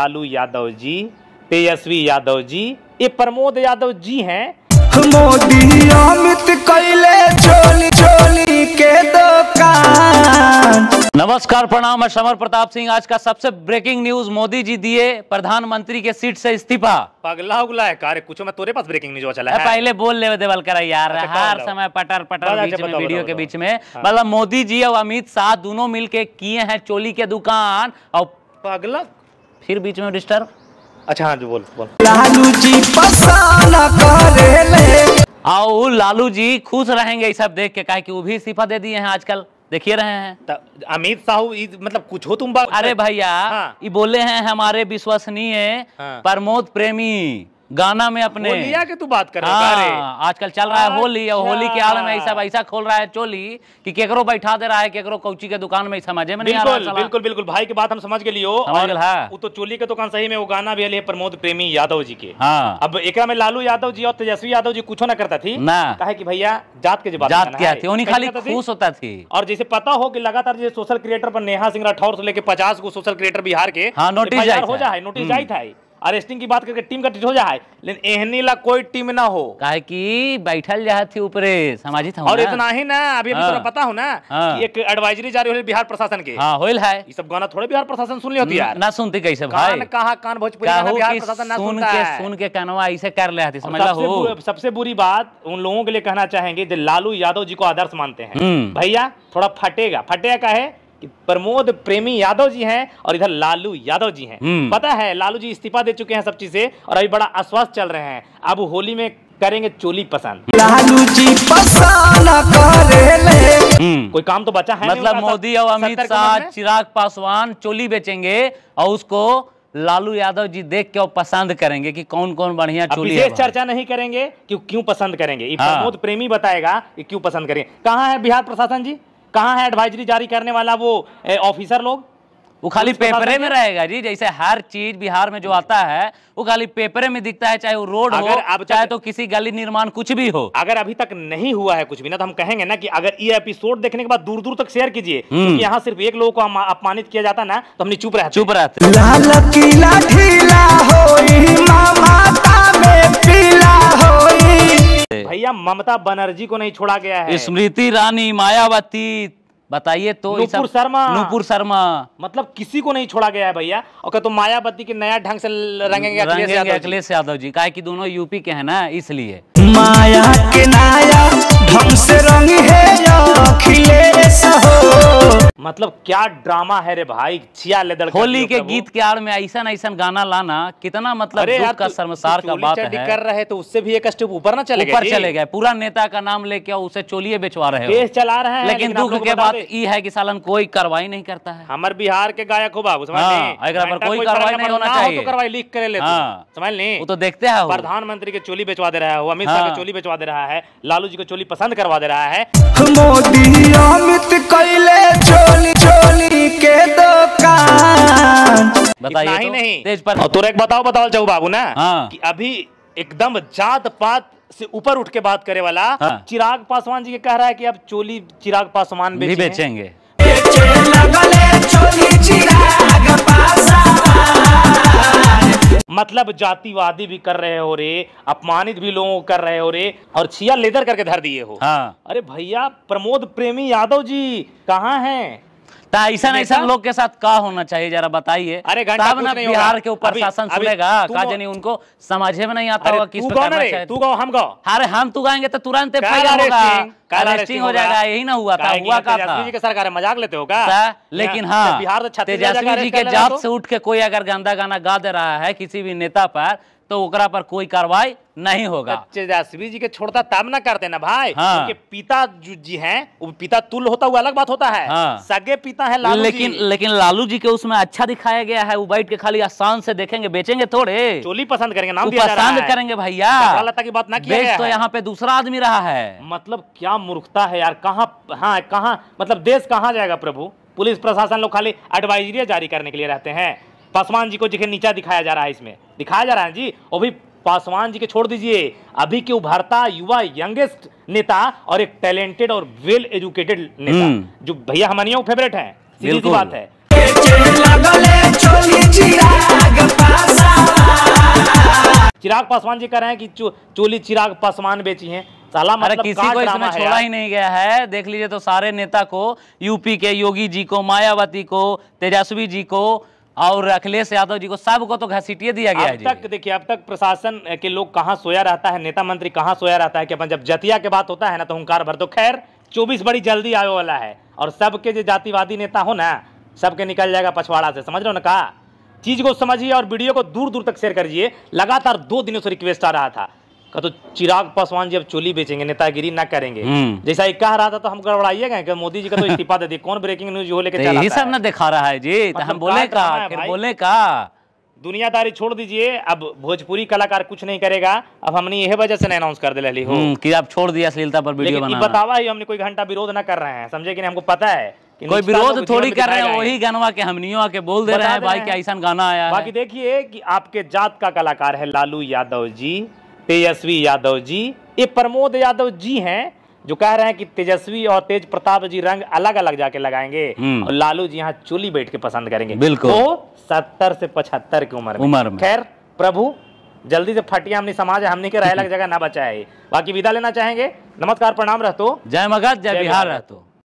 लालू यादव जी तेजस्वी यादव जी ये प्रमोद यादव जी हैं मोदी अमित कैले चोली चोली के दुकान नमस्कार प्रणाम मैं समर प्रताप सिंह आज का सबसे ब्रेकिंग न्यूज मोदी जी दिए प्रधानमंत्री के सीट से इस्तीफा पगला उगला है कार्य कुछ मैं तोरे पास ब्रेकिंग न्यूज चला है पहले बोल ले देवल कर यार अच्छा, हर समय पटर पटर अच्छा, बीच में वीडियो के बीच में मतलब मोदी जी और अमित शाह दोनों मिलके किए हैं चोली के दुकान और पगला फिर बीच में डिस्टर्ब अच्छा हाँ जी बोल बोल लालू जी आओ लालू जी खुश रहेंगे ये सब देख के कहे की वो भी इस्तीफा दे दिए हैं आजकल देखिए रहे हैं अमित साहू मतलब कुछ हो तुम बात अरे भैया हाँ। बोले हैं हमारे विश्वसनीय हाँ। प्रमोद प्रेमी गाना में अपने होलिया के तू बात कर रहा है हाँ, आजकल चल रहा है होली और अच्छा। होली के आड़ में ऐसा ऐसा खोल रहा है चोली कि केकरो बैठा दे रहा है केकरो कौची के दुकान में समझे में बिल्कुल बिल्कुल बिल्कुल भाई की बात हम समझ के लियो हाँ। वो तो चोली के दुकान सही में वो गाना भी है प्रमोद प्रेमी यादव जी के हाँ अब एक में लालू यादव जी और तेजस्वी यादव जी कुछ ना करता थी ना कहे की भैया जात के जवाब जात क्या थी उन्हीं खाली खुश होता थी और जैसे पता हो की लगातार जैसे सोशल क्रिएटर पर नेहा सिंह राठौर से लेके पचास को सोशल क्रिएटर बिहार के नोटिस हाँ, हो जाए नोटिस हम्म। जाए था अरेस्टिंग की बात करके टीम का टीट हो जाए लेकिन एहनी ला कोई टीम ना हो काहे कि बैठल जहा थी ऊपरे सामाजिक और ना? इतना ही ना अभी अभी हाँ, पता हो ना हाँ, कि एक एडवाइजरी जारी हो बिहार प्रशासन के हाँ होल है ये सब गाना थोड़े बिहार प्रशासन सुन लियो तो यार ना सुनते कैसे भाई कान कहां कान भोजपुरी गाना बिहार प्रशासन ना सुनता है सुन के कानवा ऐसे कर ले आती समझ लो सबसे बुरी बात उन लोगों के लिए कहना चाहेंगे जो लालू यादव जी को आदर्श मानते हैं हम्म। भैया थोड़ा फटेगा फटेगा का प्रमोद प्रेमी यादव जी हैं और इधर लालू यादव जी हैं हम्म। पता है लालू जी इस्तीफा दे चुके हैं सब चीज से और अभी बड़ा अस्वस्थ चल रहे हैं अब होली में करेंगे चोली पसंद लालू जी पसंद हम्म। कोई काम तो बचा है मतलब मोदी और अमित शाह चिराग पासवान चोली बेचेंगे और उसको लालू यादव जी देख के और पसंद करेंगे कि कौन कौन बढ़िया चोली है चर्चा नहीं करेंगे कि क्यों पसंद करेंगे हाँ। प्रमोद प्रेमी बताएगा कि क्यों पसंद करेंगे कहाँ है बिहार प्रशासन जी कहाँ है एडवाइजरी जारी करने वाला वो ऑफिसर लोग वो खाली पेपर में रहेगा जी जैसे हर चीज बिहार में जो आता है वो खाली पेपर में दिखता है चाहे वो रोड हो अब चाहे तो किसी गली निर्माण कुछ भी हो अगर अभी तक नहीं हुआ है कुछ भी ना तो हम कहेंगे ना कि अगर ये एपिसोड देखने के बाद दूर दूर तक शेयर कीजिए हम्म। क्योंकि यहाँ सिर्फ एक लोगों को हम अपमानित किया जाता ना तो हमने चुप रहते चुप रहते भैया ममता बनर्जी को नहीं छोड़ा गया है स्मृति ईरानी मायावती बताइए तो नूपुर शर्मा नूपुर शर्मा मतलब किसी को नहीं छोड़ा गया है भैया और तो मायावती के नया ढंग से रंगेंगे अखिलेश यादव जी, का कि दोनों यूपी के हैं ना इसलिए माया के नाया ढंग से रंग है मतलब क्या ड्रामा है रे भाई छिया लेदड़ होली के गीत के आड़ में ऐसा ऐसा गाना लाना कितना मतलब दुख का शर्मसार का बात है कर रहे तो उससे भी एक स्टेप ऊपर ना चले ऊपर चले गए पूरा नेता का नाम लेके उसे चोलिए बेचवा रहे हो चला रहे हैं लेकिन दुख के बाद ये है कि सालन कोई कार्रवाई नहीं करता है हमारे बिहार के गायक हो बाबू हाँ, अगर कोई कार्रवाई नहीं होना तो चाहिए लीक कर लेते हाँ। समझ नहीं वो तो देखते हैं प्रधानमंत्री के चोली बेचवा दे रहा है अमित अमित शाह का हाँ। चोली बेचवा दे रहा है लालू जी को चोली पसंद करवा दे रहा है मोदी अमित कैले चोली चोली के दुकान बताइए तो, नहीं तेज पर एक बताओ बताओ चाहू बाबू ना हाँ। कि अभी एकदम जात पात से ऊपर उठ के बात करे वाला हाँ। चिराग पासवान जी के कह रहा है कि अब चोली चिराग पासवान भी बेचेंगे, बेचेंगे। मतलब जातिवादी भी कर रहे हो रे अपमानित भी लोगों कर रहे हो रे और छिया लेदर करके धर दिए हो हाँ। अरे भैया प्रमोद प्रेमी यादव जी कहाँ हैं ऐसा ऐसा लोग के साथ का होना चाहिए जरा बताइए अरे तब ना बिहार के ऊपर शासन सुनेगा का जानी उनको समझे में नहीं आता होगा किस प्रकार तू गाओ हम गाओ हाँ अरे हम तू गाएंगे तो तुरंत हो जाएगा यही ना हुआ था हुआ का था सरकार मजाक लेते हो क्या हाँ, लेकिन हाँ बिहार तेजस्वी जी के जात तो? से उठ के कोई अगर गंदा गाना गा दे रहा है किसी भी नेता पर तो ओकरा पर कोई कार्रवाई नहीं होगा तेजस्वी जी के छोड़ता तब ना करते ना भाई हाँ। तो पिता जो जी हैं वो पिता तुल होता हुआ अलग बात होता है हाँ। सगे पिता है लालू लेकिन जी। लेकिन लालू जी के उसमें अच्छा दिखाया गया है वो बैठ के खाली आसान से देखेंगे बेचेंगे थोड़े चोली पसंद करेंगे नाम दिया पसंद करेंगे भैया की बात ना किया तो यहाँ पे दूसरा आदमी रहा है मतलब क्या मूर्खता है यार कहाँ हाँ कहाँ मतलब देश कहाँ जाएगा प्रभु पुलिस प्रशासन लोग खाली एडवाइजरिया जारी करने के लिए रहते हैं पासवान जी को जिसे नीचा दिखाया जा रहा है इसमें दिखाया जा रहा है जी और भी पासवान जी के छोड़ दीजिए अभी के उभरता युवा यंगेस्ट नेता और एक टैलेंटेड और वेल एजुकेटेड नेता हम्म। जो भैया हमारे यहाँ फेवरेट है सीधी सी बात है चिराग पासवान जी कह रहे हैं कि चो, चोली चिराग पासवान बेची हैं साला मतलब किसी को इसमें छोड़ा ही नहीं गया है देख लीजिए तो सारे नेता को यूपी के योगी जी को मायावती को तेजस्वी जी को और अखिलेश यादव जी को सबको तो घसीटिए दिया गया अब तक देखिए अब तक प्रशासन के लोग कहाँ सोया रहता है नेता मंत्री कहाँ सोया रहता है कि अपन जब जतिया के बात होता है ना तो हंकार भर दो खैर चौबीस बड़ी जल्दी आने वाला है और सबके जो जातिवादी नेता हो ना सबके निकल जाएगा पछवाड़ा से समझ रहे हो ना कहा चीज को समझिए और वीडियो को दूर दूर तक शेयर करिए लगातार दो दिनों से रिक्वेस्ट आ रहा था का तो चिराग पासवान जी अब चोली बेचेंगे नेतागिरी ना करेंगे हम्म। जैसा ये कह रहा था तो हम गड़बड़ाइएगा कि मोदी जी का तो इस्तीफा दे दिए कौन ब्रेकिंग न्यूज हो लेके तो यही सब ना दिखा रहा है जी तो मतलब हम बोले का फिर बोले का दुनियादारी छोड़ दीजिए अब भोजपुरी कलाकार कुछ नहीं करेगा अब हमने यही वजह से अनाउंस कर दिले हो हम्म, कि आप छोड़ दिया अश्लीलता पर वीडियो बनाना बतावा ही हमने कोई घंटा विरोध ना कर रहे हैं समझे कि नहीं हमको पता है कोई विरोध थोड़ी कर रहे हैं वही गनवा के हमनियों के बोल दे रहे हैं भाई क्या ऐसा गाना आया बाकी देखिए कि आपके जात का कलाकार है लालू यादव जी तेजस्वी यादव जी ये प्रमोद यादव जी हैं जो कह रहे हैं कि तेजस्वी और तेज प्रताप जी रंग अलग अलग जाके लगाएंगे हम्म। और लालू जी यहाँ चोली बैठ के पसंद करेंगे बिल्कुल तो सत्तर से पचहत्तर की उम्र उम्र खैर प्रभु जल्दी से फटिया हमने समाज हमने के रह लग जगह ना बचाए बाकी विदा लेना चाहेंगे नमस्कार प्रणाम रहतो जय मगध जय बिहार रहतो